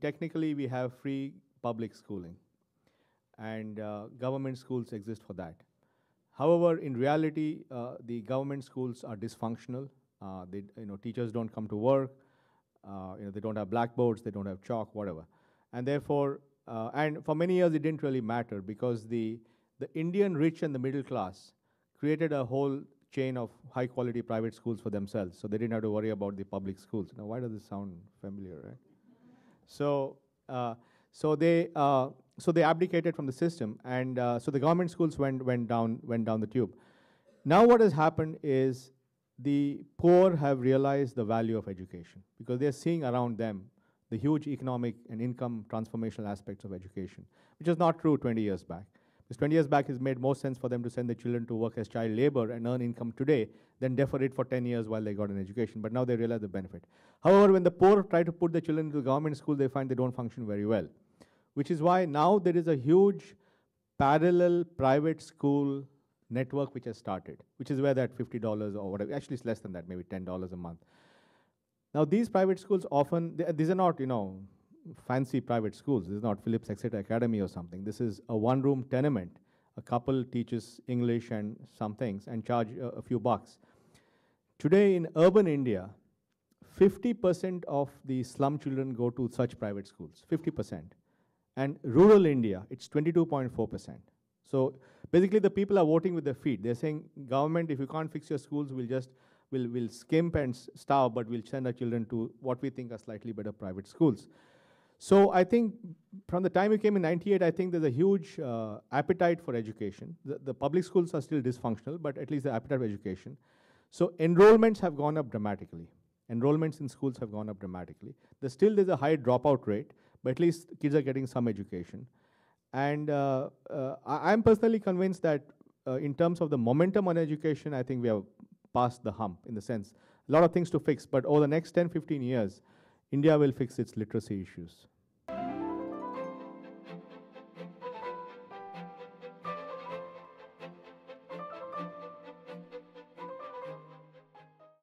Technically, we have free public schooling, and uh, government schools exist for that. However, in reality, uh, the government schools are dysfunctional. Uh, they, you know, teachers don't come to work. Uh, you know, they don't have blackboards. They don't have chalk, whatever. And therefore, uh, and for many years, it didn't really matter because the the Indian rich and the middle class created a whole chain of high quality private schools for themselves. So they didn't have to worry about the public schools. Now, why does this sound familiar, right? So, uh, so they uh, so they abdicated from the system, and uh, so the government schools went went down went down the tube. Now, what has happened is the poor have realized the value of education because they are seeing around them the huge economic and income transformational aspects of education, which was not true 20 years back. Because 20 years back, it made more sense for them to send their children to work as child labor and earn income today than defer it for 10 years while they got an education. But now they realize the benefit. However, when the poor try to put their children into government school, they find they don't function very well, which is why now there is a huge parallel private school network which has started, which is where that $50 or whatever, actually it's less than that, maybe $10 a month. Now, these private schools often, they, these are not, you know, fancy private schools. This is not Phillips Exeter Academy or something. This is a one room tenement. A couple teaches English and some things and charge a, a few bucks. Today in urban India, 50% of the slum children go to such private schools, 50%. And rural India, it's 22.4%. So basically the people are voting with their feet. They're saying, government, if you can't fix your schools, we'll just, we'll, we'll skimp and starve, but we'll send our children to what we think are slightly better private schools. So I think from the time you came in 98, I think there's a huge uh, appetite for education. The, the, public schools are still dysfunctional, but at least the appetite for education. So enrollments have gone up dramatically. Enrollments in schools have gone up dramatically. There's still there's a high dropout rate, but at least kids are getting some education. And uh, uh, I, am personally convinced that uh, in terms of the momentum on education, I think we have passed the hump in the sense. A lot of things to fix, but over the next 10, 15 years, India will fix its literacy issues.